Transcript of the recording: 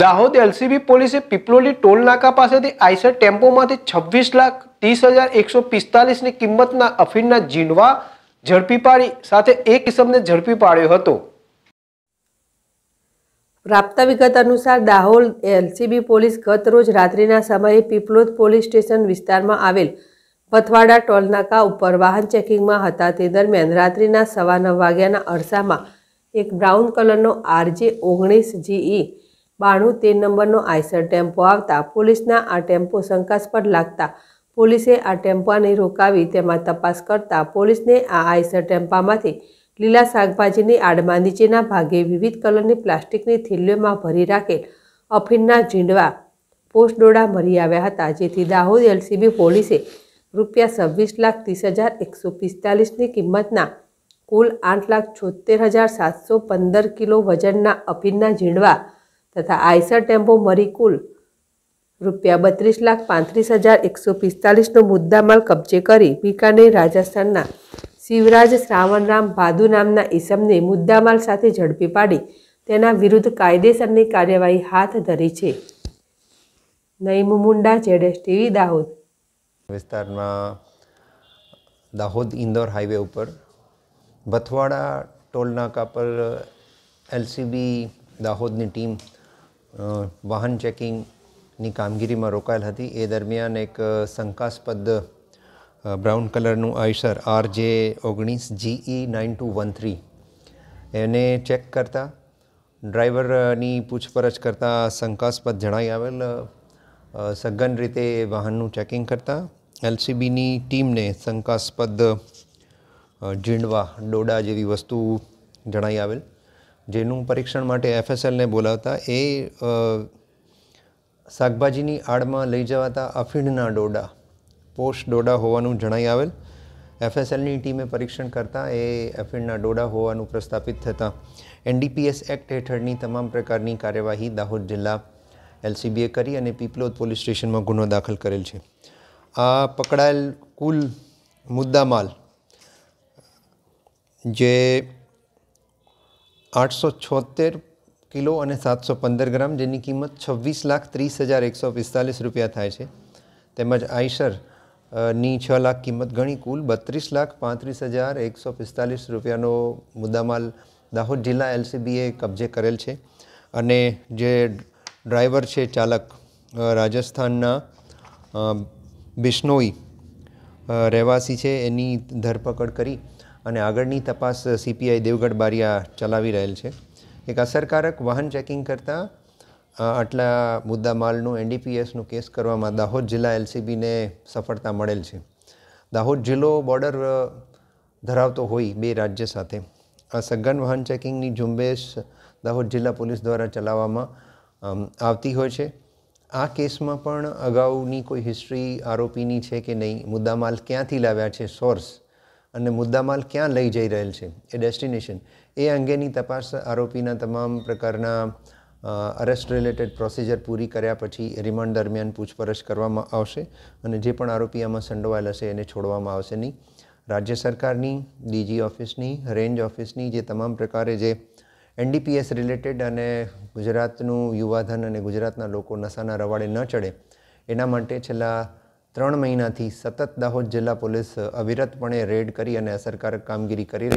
Dahod LCB પોલીસે પીપલોલી toll નાકા પાસેથી Eicher ટેમ્પોમાંથી છવ્વીસ લાખ ત્રીસ હજાર એકસો પિસ્તાલીસની કિંમતના અફીણના જીનવા ઝડપી પાડી સાથે એક કિસમને ઝડપી પાડ્યો હતો પ્રાપ્ત વિગત અનુસાર દાહોદ એલસીબી પોલીસ ગત રોજ રાત્રિના સમયે પીપલોદ પોલીસ સ્ટેશન વિસ્તારમાં આવેલ પથવાડા ટોલનાકા ઉપર વાહન ચેકિંગમાં હતા તે દરમિયાન રાત્રિના સવા નવ વાગ્યાના અરસામાં એક બ્રાઉન કલરનો આરજે ઓગણીસ જીઈ બાણું તેર નંબરનો આઈસર ટેમ્પો આવતા પોલીસના આ ટેમ્પો શંકાસ્પદ લાગતા પોલીસે આ ટેમ્પોને રોકાવી તેમાં તપાસ કરતા પોલીસને આ આઈસર ટેમ્પામાંથી લીલા શાકભાજીની આડમાં નીચેના ભાગે વિવિધ કલરની પ્લાસ્ટિકની થેલીઓમાં ભરી રાખેલ અફીનના ઝીંડવા પોસ્ટડોડા મળી આવ્યા હતા જેથી દાહોદ એલસીબી પોલીસે રૂપિયા છવ્વીસ લાખ ત્રીસ હજાર એકસો પિસ્તાલીસની કિંમતના કુલ આઠ લાખ છોતેર હજાર સાતસો પંદર કિલો વજનના અફીનના ઝીંડવા તથા આયસર ટેમ્પો મરી કુલ રૂપિયા બત્રીસ લાખ પાંત્રીસ હજાર એકસો પિસ્તાલીસનો મુદ્દામાલ કબજે કરી બિકાનેર રાજસ્થાનના શિવરાજ શ્રાવણરામ ભાદુ નામના ઈસમને મુદ્દામાલ સાથે ઝડપી પાડી તેના વિરુદ્ધ કાયદેસરની કાર્યવાહી હાથ ધરી છે નઈમ મુંડા જેડેશ ટીવી દાહોદ વિસ્તારમાં દાહોદ ઇન્દોર હાઈવે ઉપર બથવાડા ટોલનાકા પર એલસીબી દાહોદની ટીમ વાહન ચેકિંગની કામગીરીમાં રોકાયેલ હતી એ દરમિયાન એક શંકાસ્પદ બ્રાઉન કલરનું આઈસર આર જે ઓગણીસ G E nine two one three એને ચેક કરતાં ડ્રાઈવરની પૂછપરછ કરતાં શંકાસ્પદ જણાઈ આવેલ સઘન રીતે વાહનનું ચેકિંગ કરતાં એલસીબીની ટીમને શંકાસ્પદ ઝીંડવા ડોડા જેવી વસ્તુ જણાઈ આવેલ જેનું પરીક્ષણ માટે એફએસએલને બોલાવતા એ શાકભાજીની આડમાં લઈ જવાતા અફીણના ડોડા પોષ ડોડા હોવાનું જણાઈ આવેલ એફએસએલની ટીમે પરીક્ષણ કરતાં એ અફીણના ડોડા હોવાનું પ્રસ્થાપિત થતાં એનડીપીએસ એક્ટ હેઠળની તમામ પ્રકારની કાર્યવાહી દાહોદ જિલ્લા એલસીબીએ કરી અને પીપલોદ પોલીસ સ્ટેશનમાં ગુનો દાખલ કરેલ છે આ પકડાયેલ કુલ મુદ્દામાલ જે આઠસો છોતેર કિલો અને સાતસો પંદર ગ્રામ જેની કિંમત છવ્વીસ લાખ ત્રીસ હજાર એકસો પિસ્તાલીસ રૂપિયા થાય છે તેમજ આઈશર ની છ લાખ કિંમત ગણી કુલ બત્રીસ લાખ પાંત્રીસ હજાર એકસો પિસ્તાલીસ રૂપિયાનો મુદ્દામાલ દાહોદ જિલ્લા એલસીબીએ કબજે કરેલ છે અને જે ડ્રાઈવર છે ચાલક રાજસ્થાનના બિશ્નોઈ રહેવાસી છે એની ધરપકડ કરી અને આગળની તપાસ સીપીઆઈ દેવગઢ બારિયા ચલાવી રહેલ છે એક અસરકારક વાહન ચેકિંગ કરતાં આટલા મુદ્દામાલનું એનડીપીએસનું કેસ કરવામાં દાહોદ જિલ્લા એલસીબીને સફળતા મળેલ છે દાહોદ જિલ્લો બોર્ડર ધરાવતો હોય બે રાજ્ય સાથે આ સઘન વાહન ચેકિંગની ઝુંબેશ દાહોદ જિલ્લા પોલીસ દ્વારા ચલાવવામાં આવતી હોય છે આ કેસમાં પણ અગાઉની કોઈ હિસ્ટ્રી આરોપીની છે કે નહીં મુદ્દામાલ ક્યાંથી લાવ્યા છે સોર્સ અને મુદ્દામાલ ક્યાં લઈ જઈ રહેલ છે એ ડેસ્ટિનેશન એ અંગેની તપાસ આરોપીના તમામ પ્રકારના અરેસ્ટ રિલેટેડ પ્રોસિજર પૂરી કર્યા પછી રિમાન્ડ દરમિયાન પૂછપરછ કરવામાં આવશે અને જે પણ આરોપી આમાં સંડોવાયેલ હશે એને છોડવામાં આવશે નહીં રાજ્ય સરકારની ડીજી ઓફિસની રેન્જ ઓફિસની જે તમામ પ્રકારે જે એનડીપીએસ રિલેટેડ અને ગુજરાતનું યુવાધન અને ગુજરાતના લોકો નશાના રવાડે ન ચડે એના માટે છેલ્લા ત્રણ મહિનાથી સતત દાહોદ જિલ્લા પોલીસ અવિરતપણે રેડ કરી અને અસરકારક કામગીરી કરી રહી